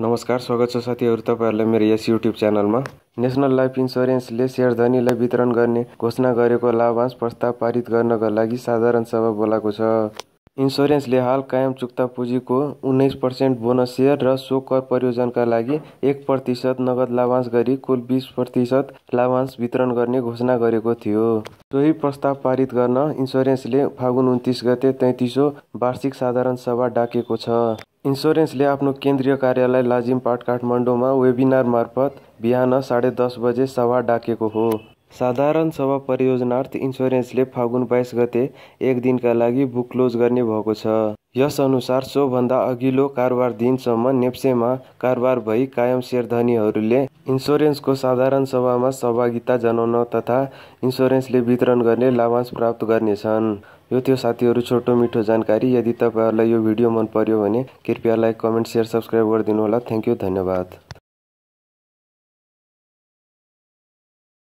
नमस्कार स्वागत छ साथीहरू तपाईँहरूलाई मेरो यस युट्युब च्यानलमा नेसनल लाइफ इन्सुरेन्सले धनीलाई वितरण गर्ने घोषणा गरेको लाभांश प्रस्ताव पारित गर्नका लागि साधारण सभा बोलाएको छ इन्सुरेन्सले हाल कायम चुक्ता पुँजीको उन्नाइस पर्सेन्ट बोनस सेयर र सो कर प्रयोजनका लागि एक प्रतिशत नगद लाभांश गरी कुल बिस प्रतिशत लाभांश वितरण गर्ने घोषणा गरेको थियो सोही प्रस्ताव पारित गर्न इन्सुरेन्सले फागुन उन्तिस गते तैतिसौँ वार्षिक साधारण सभा डाकेको छ इन्सुरेन्सले आफ्नो केन्द्रीय कार्यालय लाजिमपाट काठमाडौँमा वेबिनार मार्फत बिहान साढे दस बजे सभा डाकेको हो साधारण सभा परियोजनार्थ इन्सुरेन्सले फागुन बाइस गते एक दिनका लागि बुक क्लोज गर्ने भएको छ यसअनुसार सोभन्दा अघिल्लो कारोबार दिनसम्म नेप्सेमा कारोबार भई कायम सेयरधनीहरूले इन्सुरेन्सको साधारण सभामा सहभागिता जनाउन तथा इन्सुरेन्सले वितरण गर्ने लाभांश प्राप्त गर्नेछन् यो थियो साथीहरू छोटो मिठो जानकारी यदि तपाईँहरूलाई यो भिडियो मन पर्यो भने कृपया लाइक कमेन्ट सेयर सब्सक्राइब गरिदिनु होला थ्याङ्क यू धन्यवाद